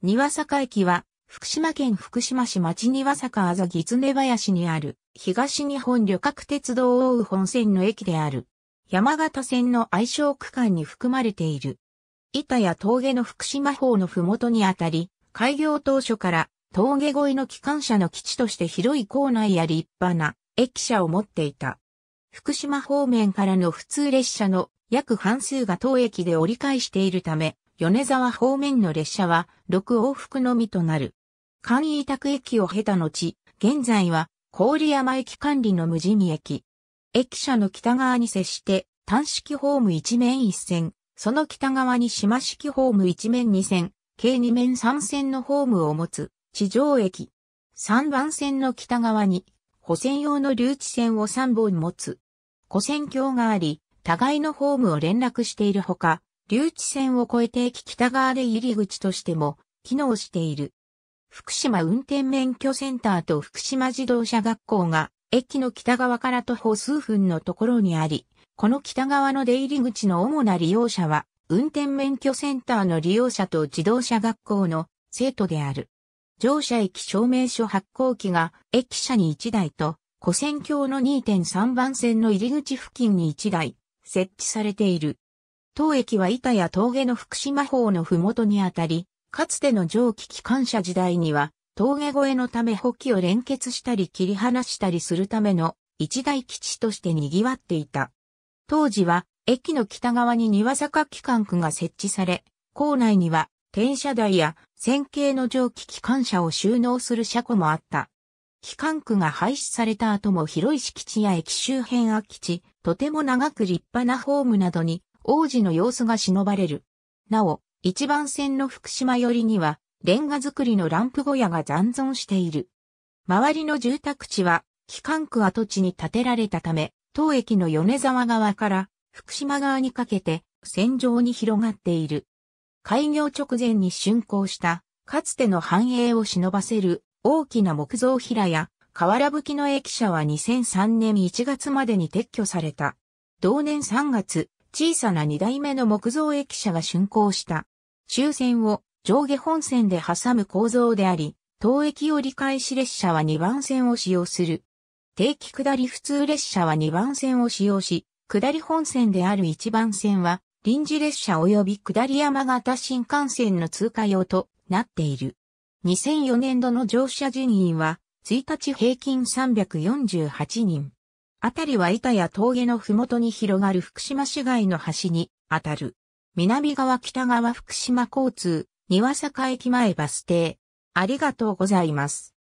庭坂駅は、福島県福島市町庭坂あざぎつね林にある、東日本旅客鉄道を追う本線の駅である。山形線の愛称区間に含まれている。板や峠の福島方の麓にあたり、開業当初から峠越えの機関車の基地として広い構内や立派な駅舎を持っていた。福島方面からの普通列車の約半数が当駅で折り返しているため、米沢方面の列車は6往復のみとなる。簡易委託駅を経た後、現在は郡山駅管理の無地味駅。駅舎の北側に接して単式ホーム一面一線、その北側に島式ホーム一面二線、計二面三線のホームを持つ地上駅。三番線の北側に保線用の留置線を三本持つ。保線橋があり、互いのホームを連絡しているほか、留置線を越えて駅北側で入り口としても機能している。福島運転免許センターと福島自動車学校が駅の北側から徒歩数分のところにあり、この北側の出入り口の主な利用者は運転免許センターの利用者と自動車学校の生徒である。乗車駅証明書発行機が駅舎に1台と、古線橋の2.3番線の入り口付近に1台設置されている。当駅は板や峠の福島方の麓にあたり、かつての蒸気機関車時代には、峠越えのため補給を連結したり切り離したりするための一大基地として賑わっていた。当時は駅の北側に庭坂機関区が設置され、構内には転車台や線形の蒸気機関車を収納する車庫もあった。機関区が廃止された後も広い敷地や駅周辺空き地、とても長く立派なホームなどに王子の様子が忍ばれる。なお、一番線の福島寄りには、レンガ造りのランプ小屋が残存している。周りの住宅地は、機関区跡地に建てられたため、当駅の米沢側から福島側にかけて線上に広がっている。開業直前に竣工したかつての繁栄を忍ばせる大きな木造平や原吹きの駅舎は2003年1月までに撤去された。同年3月、小さな2代目の木造駅舎が竣工した。終線を上下本線で挟む構造であり、当駅折り返し列車は2番線を使用する。定期下り普通列車は2番線を使用し、下り本線である1番線は臨時列車及び下り山形新幹線の通過用となっている。2004年度の乗車人員は1日平均348人。あたりは板や峠のふもとに広がる福島市街の端にあたる。南側北側福島交通、庭坂駅前バス停。ありがとうございます。